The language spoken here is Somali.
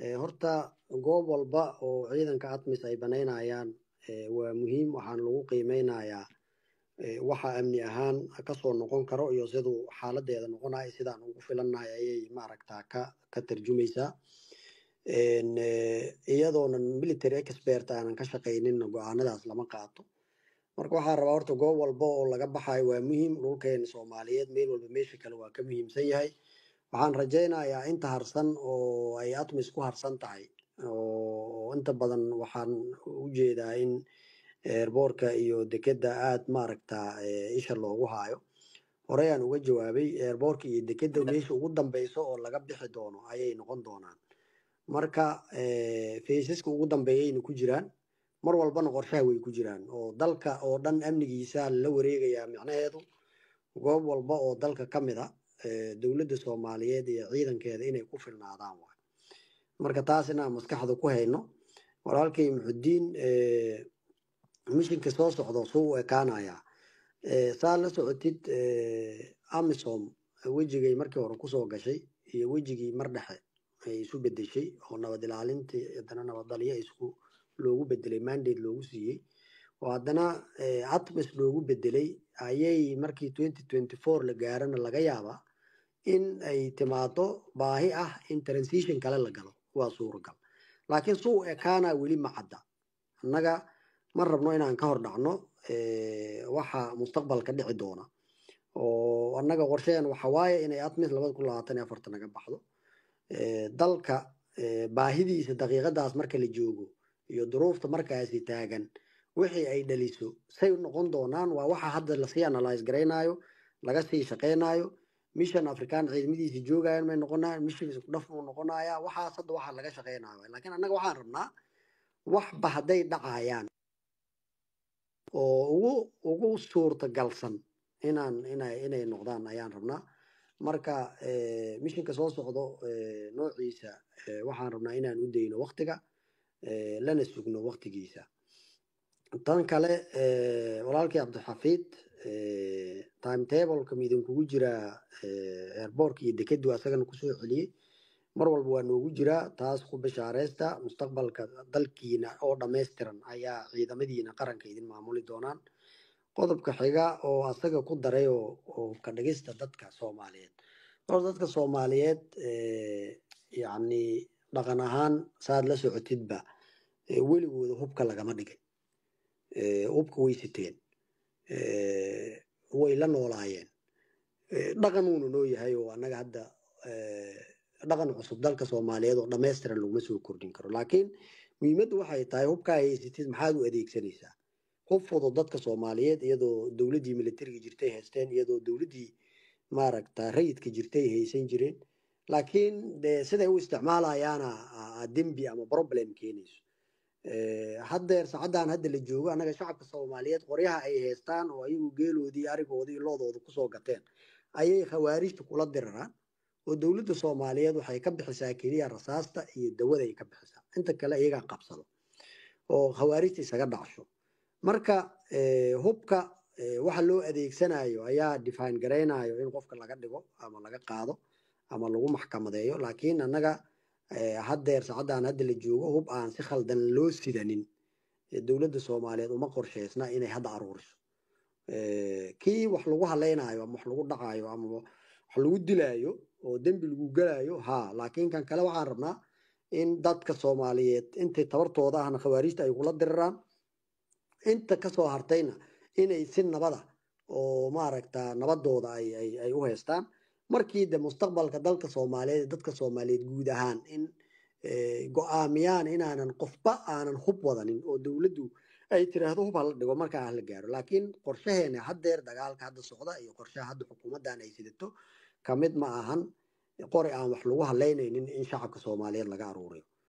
Eh, horta goob walba oo ciidanka admis ay baneynayaan eh, waa muhiim waxaan lagu qiimeynayaa eh, waxa amni ahaan kasoo noqon karo iyo siduu xaaladeeda noqonaya sidaan ugu filannahay ayay maaragta ka ka tarjumaysaa iyadoona military expert aanan ka shaqayninna go-aanadaas lama qaato marka waxaa rabaa horta goob walba oo laga baxayo waa muhiim dhulkeen soomaaliyeed meel walba meesha kale waa ka muhiimsan yahay waxaan rajaynayaa inta harsan oo ay atmis ku harsan tahay oo inta badan waxaan u jeedaa in eerboorka eh, iyo dekedda aada maaragta eh, isha loogu haayo horeyaan uga jawaabay eerboorka iyo dekedda meesha ugu dambeyso oo laga bixi doono ayay noqon doonaan marka eh, faysaska ugu dambeeyayna ku jiraan mar walbana qorshaha way ku jiraan oo dalka oo dhan amnigiisa la wareegayaa micnaheedu goob walba oo dalka ka mid a ah dowladda soomaaliyeed iyo ciidankeeda inay ku filnaadaan waay marka taas inaan maskaxda ku hayno walaalkay muxudiin mishinka soo socdo suu u ekaanaya saa la socotid amisom wejigay markii hore kusoo gashay iyo wejigii mar dhexe ay isu bedeshay oo nabad ilaalinti haddana nabadalyo isku loogu bedelay mandate loogu siiyey oo haddana atmis loogu bedelay ayay markii twenty twenty four la gaarana laga yaabaa in ay timaado baahi ah in transition kale la galo waa suurogal laakiin suu ekaana weli ma cadda annaga ma rabno inaan ka hor dhacno waxa mustaqbalka dhici doona oo annaga qorsheen waxa waaye inay atmis labada kun labaatan iyo afarta naga baxdo dalka baahidiisa daqiiqadaas marka la joogo iyo duruufta markaasi taagan wixii ay dhaliso say u noqon doonaan waa waxa hadda lasii analyse garaynayo laga sii shaqaynayo mishan african ciidamadiisa joogayaan may noqonayaan mishan dhaf muu noqonayaa waxaas hadda waxaa laga shaqeynayo lakiin annaga waxaan rabnaa waxba hadday dhacayaan oo ugu ugu suurtagalsan inaan ina inay noqdaan ayaan rabnaa marka eh, mishanka soo socdo eh, noociisa eh, waxaan rabnaa inaan u dayno waktiga lana sugno waktigiisa tan kale walaalkii cabdixafiid Eh, timetableka midinkugu jiraa eh, airboork iyo dekedu asagana kusoo celiyey mar walba waa noogu jiraa taas ku bashaareysta mustaqbalka dalkiina oo dhammaystiran ayaa ciidamadiina qaranka idin maamuli doonaan qodobka xiga oo asaga ku daray oo ka dhigista dadka soomaaliyeed or dadka soomaaliyeed eh, yani dhaqan ahaan saaad la socotidba weligooda hubka lagama dhigay hubka way siteen way la noolaayeen dhaqan uuna noo yahay oo annaga hadda dhaqan cusub dalka soomaaliyeed oo dhammaystiran laguma soo kordhin karo laakiin muhiimaddu waxay tahay hubkaa haysatid maxaad u adeegsanaysaa hub fudud dadka soomaaliyeed iyadoo dowladdii militariga jirtay haysteen iyadoo dowladdii maaragta rayidka jirtay haysan jireen laakiin de siday u isticmaalayaana dembi ama problem keenayso hadeer saacaddan hadda la joogo annaga shacabka soomaaliyeed qoryaha ay haystaan oo ayagu geeloodii arigoodii loodooda kusoo gateen ayay khawaarijta kula diraraan oo dowladda soomaaliyeed waxay ka bixisaa keliya rasaasta iyo dawada ay ka bixisaa inta kale iyagaa qabsado oo khawaarijta isaga dhacsho marka hubka waxa loo adeegsanayo ayaa define garaynayo in qofka laga dhigo ama laga qaado ama lagu maxkamadeeyo laakiin annaga Eh, hadeer saacaddan hadda la joogo hub aan si khaldan loo sidanin eh, dowladda soomaaliyeed uma qorsheysna inay hadda aruuriso eh, kii wax lagu halaynayo ama wax lagu dhacayo ama wax lagu dilaayo oo dembi lagu galayo haa laakiin kan kale waxaan rabnaa in dadka soomaaliyeed intay tabartooda ahna khawaarijta ay kula diriraan inta kasoo hartayna inay si nabada oo maaragta nabadooda ay u haystaan markii de mustaqbalka dalka soomaaliyeed dadka soomaaliyeed guud ahaan in eh, go-aamiyaan inaanan qofba aanan hub wadanin oo dowladdu ay tiraahdo hub hala dhigo markaa hala gaaro laakiin qorshaheena haddeer dagaalka hadda socda iyo qorshaha hadda xukuumaddan ay sidato ka mid ma ahan eh, qori aan wax lagu hallaynaynin in shacabka soomaaliyeed laga aruuriyo